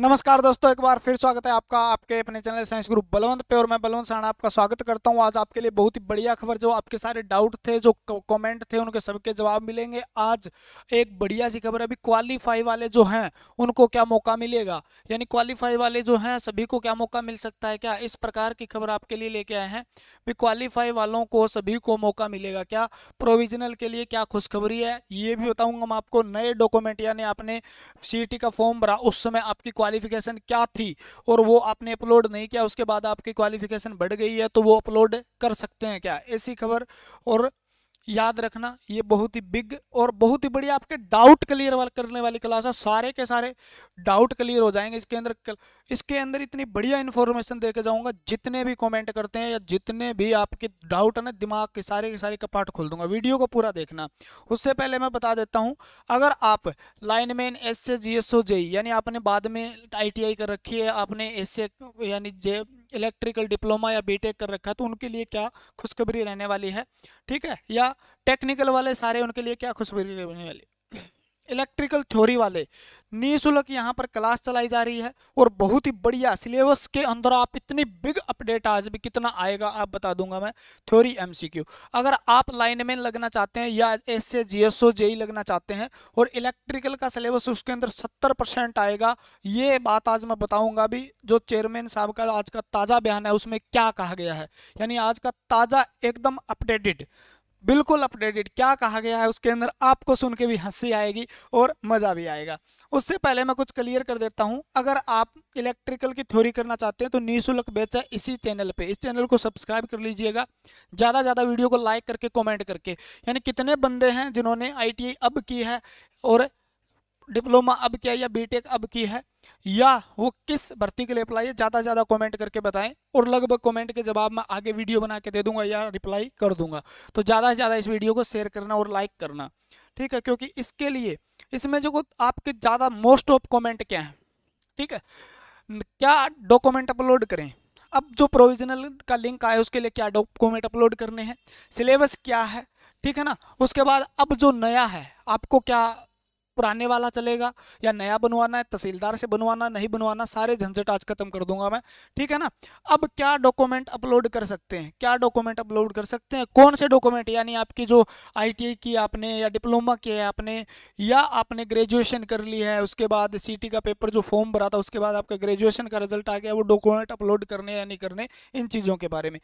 नमस्कार दोस्तों एक बार फिर स्वागत है आपका आपके अपने चैनल साइंस ग्रुप बलवंत पे और मैं बलवंत साणा आपका स्वागत करता हूं आज आपके लिए बहुत ही बढ़िया खबर जो आपके सारे डाउट थे जो कमेंट थे उनके सबके जवाब मिलेंगे आज एक बढ़िया सी खबर अभी क्वालिफाई वाले जो हैं उनको क्या मौका मिलेगा यानी क्वालिफाई वाले जो हैं सभी को क्या मौका मिल सकता है क्या इस प्रकार की खबर आपके लिए लेके आए हैं भी क्वालिफाई वालों को सभी को मौका मिलेगा क्या प्रोविजनल के लिए क्या खुशखबरी है ये भी बताऊँगा मैं आपको नए डॉक्यूमेंट यानी आपने सी का फॉर्म भरा उस समय आपकी क्वालिफिकेशन क्या थी और वो आपने अपलोड नहीं किया उसके बाद आपकी क्वालिफिकेशन बढ़ गई है तो वो अपलोड कर सकते हैं क्या ऐसी खबर और याद रखना ये बहुत ही बिग और बहुत ही बढ़िया आपके डाउट क्लियर वाल करने वाली क्लास है सारे के सारे डाउट क्लियर हो जाएंगे इसके अंदर इसके अंदर इतनी बढ़िया इन्फॉर्मेशन दे के जाऊँगा जितने भी कमेंट करते हैं या जितने भी आपके डाउट है ना दिमाग के सारे के सारे कपाट खोल दूंगा वीडियो को पूरा देखना उससे पहले मैं बता देता हूँ अगर आप लाइन मैन एस से जी एस ओ यानी आपने बाद में आई टी आई कर रखी है आपने एस से यानी जे इलेक्ट्रिकल डिप्लोमा या बीटेक कर रखा है तो उनके लिए क्या खुशखबरी रहने वाली है ठीक है या टेक्निकल वाले सारे उनके लिए क्या खुशखबरी रहने वाली है इलेक्ट्रिकल थ्योरी वाले निःशुल्क यहाँ पर क्लास चलाई जा रही है और बहुत ही बढ़िया सिलेबस के अंदर आप इतनी बिग अपडेट आज भी कितना आएगा आप बता दूंगा मैं थ्योरी एमसीक्यू अगर आप लाइन में लगना चाहते हैं या एस से जी एस ओ जेई लगना चाहते हैं और इलेक्ट्रिकल का सिलेबस उसके अंदर सत्तर परसेंट आएगा ये बात आज मैं बताऊँगा भी जो चेयरमैन साहब का आज का ताज़ा बयान है उसमें क्या कहा गया है यानी आज का ताज़ा एकदम अपडेटेड बिल्कुल अपडेटेड क्या कहा गया है उसके अंदर आपको सुन के भी हंसी आएगी और मज़ा भी आएगा उससे पहले मैं कुछ क्लियर कर देता हूँ अगर आप इलेक्ट्रिकल की थ्योरी करना चाहते हैं तो निःशुल्क बेचा इसी चैनल पे इस चैनल को सब्सक्राइब कर लीजिएगा ज़्यादा ज़्यादा वीडियो को लाइक करके कमेंट करके यानी कितने बंदे हैं जिन्होंने आई अब की है और डिप्लोमा अब किया या बीटेक अब की है या वो किस भर्ती के लिए अप्लाई है ज़्यादा से ज़्यादा कमेंट करके बताएं और लगभग कमेंट के जवाब मैं आगे वीडियो बना के दे दूंगा या रिप्लाई कर दूंगा तो ज़्यादा से ज़्यादा इस वीडियो को शेयर करना और लाइक करना ठीक है क्योंकि इसके लिए इसमें जो आपके ज़्यादा मोस्ट ऑफ कॉमेंट क्या हैं ठीक है क्या डॉक्यूमेंट अपलोड करें अब जो प्रोविजनल का लिंक आया उसके लिए क्या डॉक्यूमेंट अपलोड करने हैं सिलेबस क्या है ठीक है ना उसके बाद अब जो नया है आपको क्या पुराने वाला चलेगा या नया बनवाना है तहसीलदार से बनवाना नहीं बनवाना सारे झंझट आज खत्म कर दूंगा मैं ठीक है ना अब क्या डॉक्यूमेंट अपलोड कर सकते हैं क्या डॉक्यूमेंट अपलोड कर सकते हैं कौन से डॉक्यूमेंट यानी आपकी जो आई e की आपने या डिप्लोमा किया आपने या आपने ग्रेजुएशन कर ली है उसके बाद सी का पेपर जो फॉर्म भरा था उसके बाद आपका ग्रेजुएशन का रिजल्ट आ गया वो डॉक्यूमेंट अपलोड करने या नहीं करने इन चीज़ों के बारे में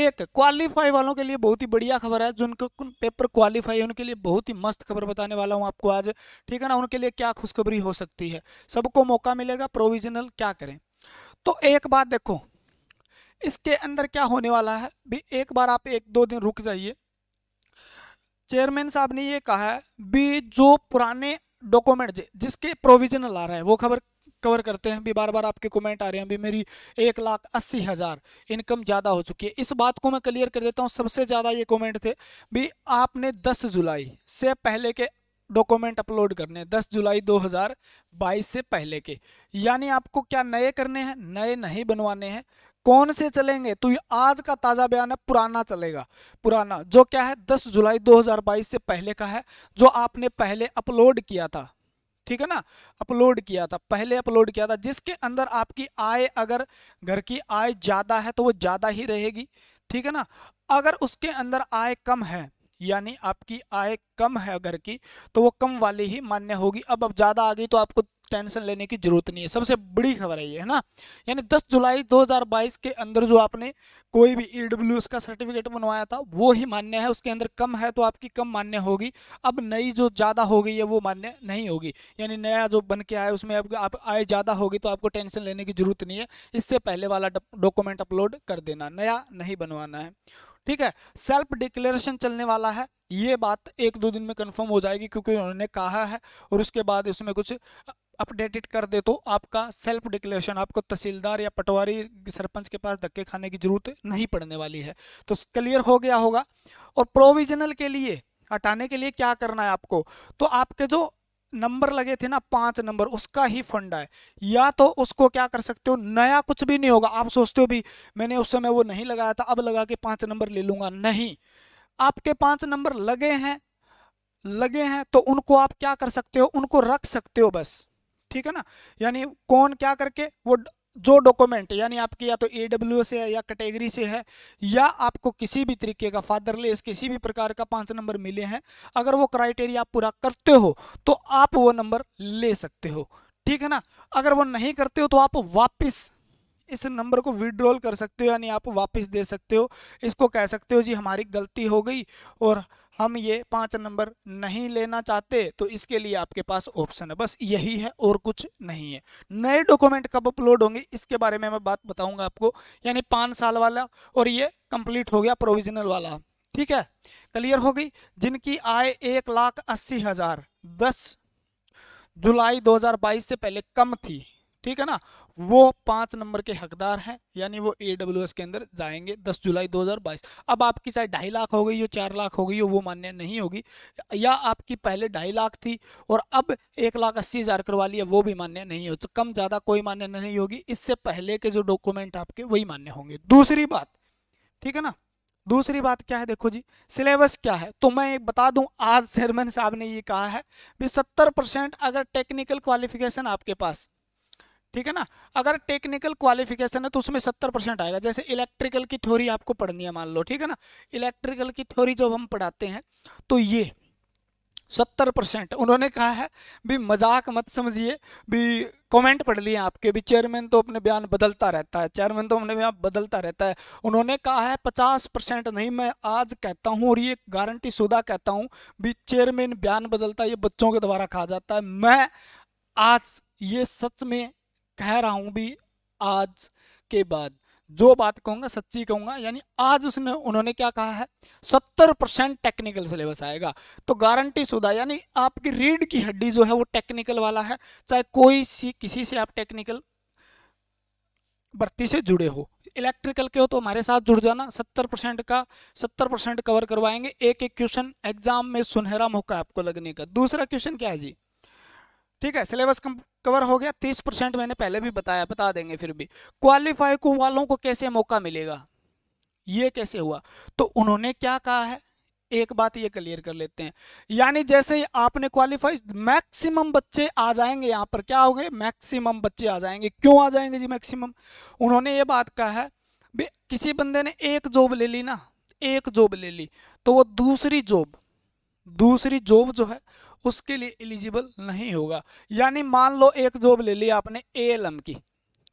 एक क्वालिफाई वालों के लिए बहुत ही बढ़िया खबर है जिनका पेपर क्वालिफाई उनके लिए बहुत ही मस्त खबर बताने वाला हूँ आपको आज ठीक ठीक है ना उनके लिए क्या खुशखबरी हो सकती है सबको मौका मिलेगा प्रोविजनल क्या करें तो एक बात देखो इसके अंदर क्या होने वाला है भी एक बार आप एक दो दिन रुक जाइए चेयरमैन साहब ने ये कहा है भी जो पुराने डॉक्यूमेंट जिसके प्रोविजनल आ रहा है वो खबर कवर करते हैं भी बार बार आपके कमेंट आ रहे हैं भी मेरी एक लाख अस्सी हज़ार इनकम ज़्यादा हो चुकी है इस बात को मैं क्लियर कर देता हूँ सबसे ज़्यादा ये कमेंट थे भी आपने दस जुलाई से पहले के डॉक्यूमेंट अपलोड करने हैं 10 जुलाई 2022 से पहले के यानी आपको क्या नए करने हैं नए नहीं बनवाने हैं कौन से चलेंगे तो ये आज का ताज़ा बयान है पुराना चलेगा पुराना जो क्या है 10 जुलाई 2022 से पहले का है जो आपने पहले अपलोड किया था ठीक है ना अपलोड किया था पहले अपलोड किया था जिसके अंदर आपकी आय अगर घर की आय ज़्यादा है तो वो ज़्यादा ही रहेगी ठीक है ना अगर उसके अंदर आय कम है यानी आपकी आय कम है अगर की तो वो कम वाली ही मान्य होगी अब अब ज़्यादा आ गई तो आपको टेंशन लेने की जरूरत नहीं है सबसे बड़ी खबर है ये है ना यानी 10 जुलाई 2022 के अंदर जो आपने कोई भी ई e का सर्टिफिकेट बनवाया था वो ही मान्य है उसके अंदर कम है तो आपकी कम मान्य होगी अब नई जो ज़्यादा हो गई है वो मान्य नहीं होगी यानी नया जो बन के आए उसमें अब आप आय ज़्यादा होगी तो आपको टेंशन लेने की जरूरत नहीं है इससे पहले वाला डॉक्यूमेंट अपलोड कर देना नया नहीं बनवाना है ठीक है सेल्फ डिक्लेरेशन चलने वाला है ये बात एक दो दिन में कंफर्म हो जाएगी क्योंकि उन्होंने कहा है और उसके बाद उसमें कुछ अपडेटेड कर दे तो आपका सेल्फ डिक्लेरेशन आपको तहसीलदार या पटवारी सरपंच के पास धक्के खाने की जरूरत नहीं पड़ने वाली है तो क्लियर हो गया होगा और प्रोविजनल के लिए हटाने के लिए क्या करना है आपको तो आपके जो नंबर लगे थे ना पांच नंबर उसका ही फंड है या तो उसको क्या कर सकते हो नया कुछ भी नहीं होगा आप सोचते हो भी मैंने उस समय वो नहीं लगाया था अब लगा के पांच नंबर ले लूंगा नहीं आपके पांच नंबर लगे हैं लगे हैं तो उनको आप क्या कर सकते हो उनको रख सकते हो बस ठीक है ना यानी कौन क्या करके वो जो डॉक्यूमेंट यानी आपकी या तो ए डब्ल्यू से है या कैटेगरी से है या आपको किसी भी तरीके का फादरलेस किसी भी प्रकार का पांच नंबर मिले हैं अगर वो क्राइटेरिया आप पूरा करते हो तो आप वो नंबर ले सकते हो ठीक है ना अगर वो नहीं करते हो तो आप वापस इस नंबर को विड्रॉल कर सकते हो यानी आप वापस दे सकते हो इसको कह सकते हो जी हमारी गलती हो गई और हम ये पाँच नंबर नहीं लेना चाहते तो इसके लिए आपके पास ऑप्शन है बस यही है और कुछ नहीं है नए डॉक्यूमेंट कब अपलोड होंगे इसके बारे में मैं बात बताऊंगा आपको यानी पाँच साल वाला और ये कंप्लीट हो गया प्रोविजनल वाला ठीक है क्लियर हो गई जिनकी आय एक लाख अस्सी हज़ार दस जुलाई 2022 से पहले कम थी ठीक है ना वो पांच नंबर के हकदार हैं यानी वो ए के अंदर जाएंगे दस जुलाई 2022 अब आपकी चाहे ढाई लाख हो गई हो चार लाख हो गई हो वो मान्य नहीं होगी या आपकी पहले ढाई लाख थी और अब एक लाख अस्सी हज़ार करवा लिया वो भी मान्य नहीं हो तो कम ज़्यादा कोई मान्य नहीं होगी इससे पहले के जो डॉक्यूमेंट आपके वही मान्य होंगे दूसरी बात ठीक है ना दूसरी बात क्या है देखो जी सिलेबस क्या है तो मैं बता दूं आज चेयरमैन साहब ने ये कहा है भी सत्तर परसेंट अगर टेक्निकल क्वालिफिकेशन आपके पास ठीक है ना अगर टेक्निकल क्वालिफिकेशन है तो उसमें सत्तर परसेंट आएगा जैसे इलेक्ट्रिकल की थ्योरी आपको पढ़नी है मान लो ठीक है ना इलेक्ट्रिकल की थ्योरी जब हम पढ़ाते हैं तो ये सत्तर परसेंट उन्होंने कहा है भी मजाक मत समझिए भी कमेंट पढ़ लिए आपके भी चेयरमैन तो अपने बयान बदलता रहता है चेयरमैन तो अपने बयान बदलता रहता है उन्होंने कहा है पचास परसेंट नहीं मैं आज कहता हूँ और ये गारंटी शुदा कहता हूँ भी चेयरमैन बयान बदलता है ये बच्चों के द्वारा कहा जाता है मैं आज ये सच में कह रहा हूँ भी आज के बाद जो बात कहूंगा सच्ची कहूंगा यानी आज उसने उन्होंने क्या कहा है सत्तर परसेंट टेक्निकल सिलेबस आएगा तो गारंटी शुदा यानी आपकी रीढ़ की हड्डी जो है वो टेक्निकल वाला है चाहे कोई सी किसी से आप टेक्निकल भर्ती से जुड़े हो इलेक्ट्रिकल के हो तो हमारे साथ जुड़ जाना सत्तर परसेंट का सत्तर परसेंट कवर करवाएंगे एक एक क्वेश्चन एग्जाम में सुनहरा मौका आपको लगने का दूसरा क्वेश्चन क्या है जी ठीक है सिलेबस कवर हो गया तीस परसेंट मैंने पहले भी बताया बता देंगे फिर भी क्वालिफाई को वालों को कैसे मौका मिलेगा ये कैसे हुआ तो उन्होंने क्या कहा है एक बात ये क्लियर कर लेते हैं यानी जैसे आपने क्वालिफाई मैक्सिमम बच्चे आ जाएंगे यहाँ पर क्या हो गए मैक्सिमम बच्चे आ जाएंगे क्यों आ जाएंगे जी मैक्सिमम उन्होंने ये बात कहा है किसी बंदे ने एक जॉब ले ली ना एक जॉब ले ली तो वो दूसरी जॉब दूसरी जॉब जो है उसके लिए एलिजिबल नहीं होगा यानी मान लो एक जॉब ले ली आपने ए की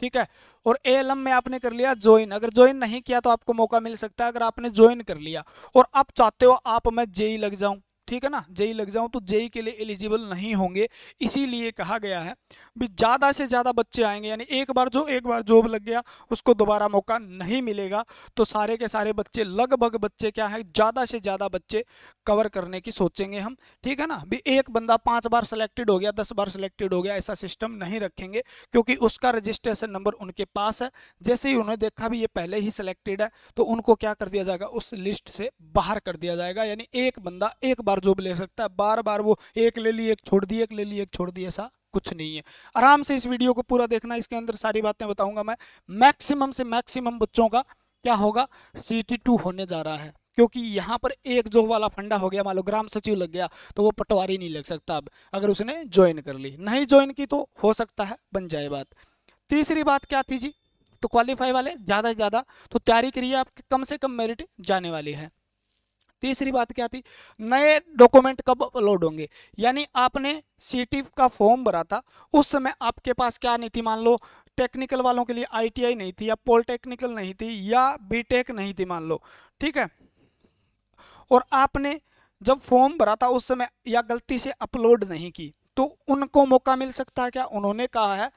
ठीक है और ए एल एम में आपने कर लिया ज्वाइन अगर ज्वाइन नहीं किया तो आपको मौका मिल सकता है अगर आपने ज्वाइन कर लिया और आप चाहते हो आप मैं जेई e लग जाऊं ठीक है ना जेई लग जाऊं तो जेई के लिए एलिजिबल नहीं होंगे इसीलिए कहा गया है भी ज़्यादा से ज़्यादा बच्चे आएंगे यानी एक बार जो एक बार जॉब लग गया उसको दोबारा मौका नहीं मिलेगा तो सारे के सारे बच्चे लगभग बच्चे क्या है ज़्यादा से ज़्यादा बच्चे कवर करने की सोचेंगे हम ठीक है ना भी एक बंदा पाँच बार सेलेक्टेड हो गया दस बार सेलेक्टेड हो गया ऐसा सिस्टम नहीं रखेंगे क्योंकि उसका रजिस्ट्रेशन नंबर उनके पास है जैसे ही उन्हें देखा भी ये पहले ही सेलेक्टेड है तो उनको क्या कर दिया जाएगा उस लिस्ट से बाहर कर दिया जाएगा यानी एक बंदा एक बार बार जॉब ले सकता है बार बार वो एक ले ली एक छोड़ दी एक ले ली एक छोड़ दी ऐसा कुछ नहीं है आराम से इस वीडियो को पूरा देखना इसके अंदर सारी बातें बताऊंगा मैं मैक्सिमम से मैक्सिमम बच्चों का क्या होगा सी टू होने जा रहा है क्योंकि यहाँ पर एक जॉब वाला फंडा हो गया मान लो ग्राम सचिव लग गया तो वो पटवारी नहीं लग सकता अब अगर उसने ज्वाइन कर ली नहीं ज्वाइन की तो हो सकता है बन जाए बात तीसरी बात क्या थी जी तो क्वालिफाई वाले ज़्यादा से ज़्यादा तो तैयारी करिए आपके कम से कम मेरिट जाने वाली है तीसरी बात क्या थी नए डॉक्यूमेंट कब अपलोड होंगे यानी आपने सी का फॉर्म भरा था उस समय आपके पास क्या नहीं थी मान लो टेक्निकल वालों के लिए आईटीआई नहीं थी या पॉलिटेक्निकल नहीं थी या बीटेक नहीं थी मान लो ठीक है और आपने जब फॉर्म भरा था उस समय या गलती से अपलोड नहीं की तो उनको मौका मिल सकता है क्या उन्होंने कहा है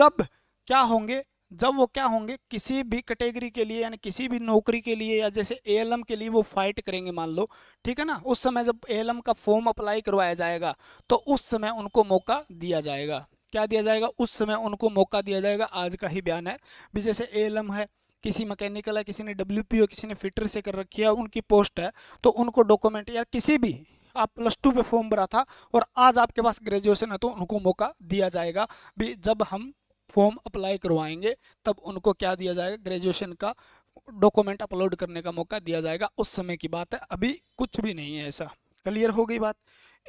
जब क्या होंगे जब वो क्या होंगे किसी भी कैटेगरी के लिए यानी किसी भी नौकरी के लिए या जैसे ए के लिए वो फाइट करेंगे मान लो ठीक है ना उस समय जब ए का फॉर्म अप्लाई करवाया जाएगा तो उस समय उनको मौका दिया जाएगा क्या दिया जाएगा उस समय उनको मौका दिया जाएगा आज का ही बयान है भी जैसे ए है किसी मैकेनिकल है किसी ने डब्ल्यू किसी ने फिटर से कर रखी है उनकी पोस्ट है तो उनको डॉक्यूमेंट या किसी भी आप प्लस टू पे फॉर्म भरा था और आज आपके पास ग्रेजुएशन है तो उनको मौका दिया जाएगा भी जब हम फॉर्म अप्लाई करवाएंगे तब उनको क्या दिया जाएगा ग्रेजुएशन का डॉक्यूमेंट अपलोड करने का मौका दिया जाएगा उस समय की बात है अभी कुछ भी नहीं है ऐसा क्लियर हो गई बात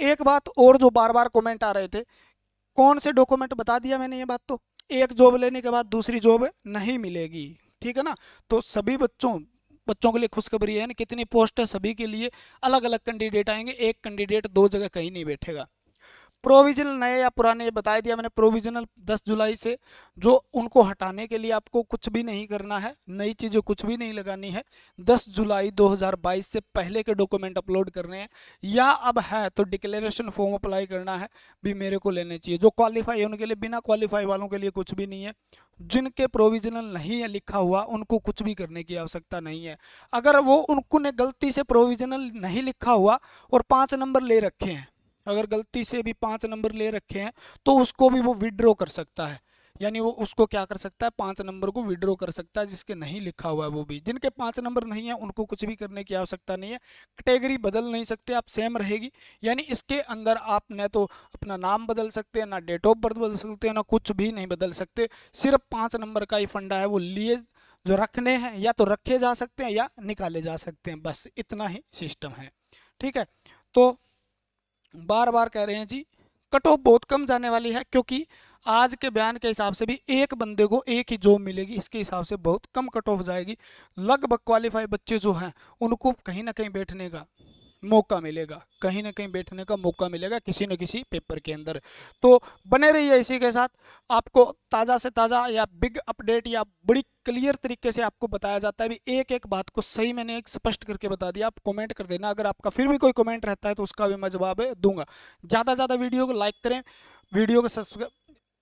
एक बात और जो बार बार कमेंट आ रहे थे कौन से डॉक्यूमेंट बता दिया मैंने ये बात तो एक जॉब लेने के बाद दूसरी जॉब नहीं मिलेगी ठीक है ना तो सभी बच्चों बच्चों के लिए खुशखबरी है ना कितनी पोस्ट है सभी के लिए अलग अलग कैंडिडेट आएंगे एक कैंडिडेट दो जगह कहीं नहीं बैठेगा प्रोविजनल नए या पुराने ये बता दिया मैंने प्रोविजनल 10 जुलाई से जो उनको हटाने के लिए आपको कुछ भी नहीं करना है नई चीज़ें कुछ भी नहीं लगानी है 10 जुलाई 2022 से पहले के डॉक्यूमेंट अपलोड करने हैं या अब है तो डिक्लेरेशन फॉर्म अप्लाई करना है भी मेरे को लेने चाहिए जो क्वालिफाई है उनके लिए बिना क्वालिफाई वालों के लिए कुछ भी नहीं है जिनके प्रोविजनल नहीं है लिखा हुआ उनको कुछ भी करने की आवश्यकता नहीं है अगर वो उनको ने गलती से प्रोविजनल नहीं लिखा हुआ और पाँच नंबर ले रखे हैं अगर गलती से भी पाँच नंबर ले रखे हैं तो उसको भी वो विड्रॉ कर सकता है यानी वो उसको क्या कर सकता है पाँच नंबर को विड्रॉ कर सकता है जिसके नहीं लिखा हुआ है वो भी जिनके पाँच नंबर नहीं है उनको कुछ भी करने की आवश्यकता नहीं है कैटेगरी बदल नहीं सकते आप सेम रहेगी यानी इसके अंदर आप न तो अपना नाम बदल सकते हैं ना डेट ऑफ बर्थ बदल सकते हैं ना कुछ भी नहीं बदल सकते सिर्फ पाँच नंबर का ही फंडा है वो लिए जो रखने हैं या तो रखे जा सकते हैं या निकाले जा सकते हैं बस इतना ही सिस्टम है ठीक है तो बार बार कह रहे हैं जी कट ऑफ बहुत कम जाने वाली है क्योंकि आज के बयान के हिसाब से भी एक बंदे को एक ही जॉब मिलेगी इसके हिसाब से बहुत कम कट ऑफ जाएगी लगभग क्वालिफाई बच्चे जो हैं उनको कहीं ना कहीं बैठने का मौका मिलेगा कहीं ना कहीं बैठने का मौका मिलेगा किसी न किसी पेपर के अंदर तो बने रहिए इसी के साथ आपको ताज़ा से ताज़ा या बिग अपडेट या बड़ी क्लियर तरीके से आपको बताया जाता है अभी एक एक बात को सही मैंने एक स्पष्ट करके बता दिया आप कमेंट कर देना अगर आपका फिर भी कोई कमेंट रहता है तो उसका भी मैं जवाब दूंगा ज़्यादा ज़्यादा वीडियो को लाइक करें वीडियो को सब्सक्राइब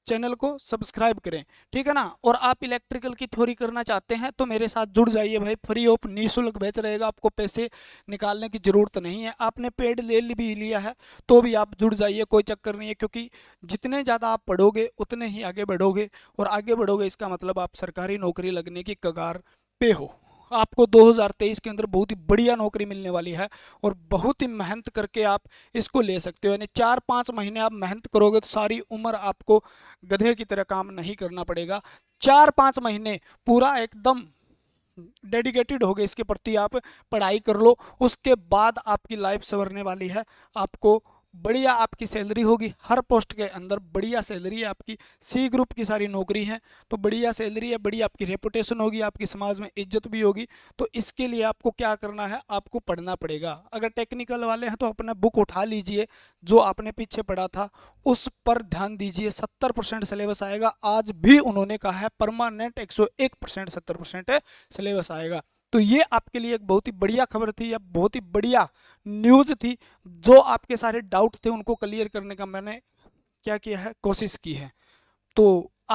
चैनल को सब्सक्राइब करें ठीक है ना और आप इलेक्ट्रिकल की थ्योरी करना चाहते हैं तो मेरे साथ जुड़ जाइए भाई फ्री ऑफ निःशुल्क बैच रहेगा आपको पैसे निकालने की ज़रूरत नहीं है आपने पेड ले भी लिया है तो भी आप जुड़ जाइए कोई चक्कर नहीं है क्योंकि जितने ज़्यादा आप पढ़ोगे उतने ही आगे बढ़ोगे और आगे बढ़ोगे इसका मतलब आप सरकारी नौकरी लगने की कगार पे हो आपको 2023 के अंदर बहुत ही बढ़िया नौकरी मिलने वाली है और बहुत ही मेहनत करके आप इसको ले सकते हो यानी चार पाँच महीने आप मेहनत करोगे तो सारी उम्र आपको गधे की तरह काम नहीं करना पड़ेगा चार पाँच महीने पूरा एकदम डेडिकेटेड हो गए इसके प्रति आप पढ़ाई कर लो उसके बाद आपकी लाइफ संवरने वाली है आपको बढ़िया आपकी सैलरी होगी हर पोस्ट के अंदर बढ़िया सैलरी है आपकी सी ग्रुप की सारी नौकरी है तो बढ़िया सैलरी है बड़ी आपकी रेपुटेशन होगी आपकी समाज में इज्जत भी होगी तो इसके लिए आपको क्या करना है आपको पढ़ना पड़ेगा अगर टेक्निकल वाले हैं तो अपना बुक उठा लीजिए जो आपने पीछे पढ़ा था उस पर ध्यान दीजिए सत्तर परसेंट सिलेबस आएगा आज भी उन्होंने कहा है परमानेंट एक सौ एक परसेंट सत्तर परसेंट सिलेबस आएगा तो ये आपके लिए एक बहुत ही बढ़िया खबर थी या बहुत ही बढ़िया न्यूज़ थी जो आपके सारे डाउट थे उनको क्लियर करने का मैंने क्या किया है कोशिश की है तो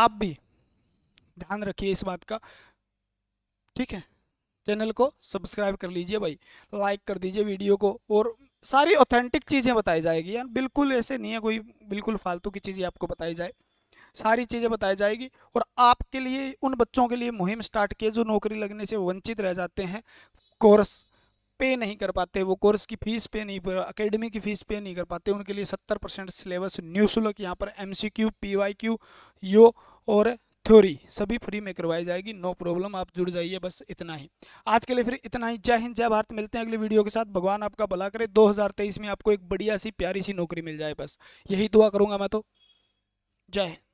आप भी ध्यान रखिए इस बात का ठीक है चैनल को सब्सक्राइब कर लीजिए भाई लाइक कर दीजिए वीडियो को और सारी ऑथेंटिक चीज़ें बताई जाएगी यार बिल्कुल ऐसे नहीं है कोई बिल्कुल फालतू की चीज़ें आपको बताई जाए सारी चीज़ें बताई जाएगी और आपके लिए उन बच्चों के लिए मुहिम स्टार्ट किए जो नौकरी लगने से वंचित रह जाते हैं कोर्स पे नहीं कर पाते वो कोर्स की फ़ीस पे नहीं अकेडमी की फ़ीस पे नहीं कर पाते उनके लिए सत्तर परसेंट सिलेबस न्यूशुल्क यहाँ पर M C Q P Y Q यो और थ्योरी सभी फ्री में करवाई जाएगी नो प्रॉब्लम आप जुड़ जाइए बस इतना ही आज के लिए फिर इतना ही जय हिंद जय भारत मिलते हैं अगले वीडियो के साथ भगवान आपका भला करे 2023 में आपको एक बढ़िया सी प्यारी सी नौकरी मिल जाए बस यही दुआ करूँगा मैं तो जय हिंद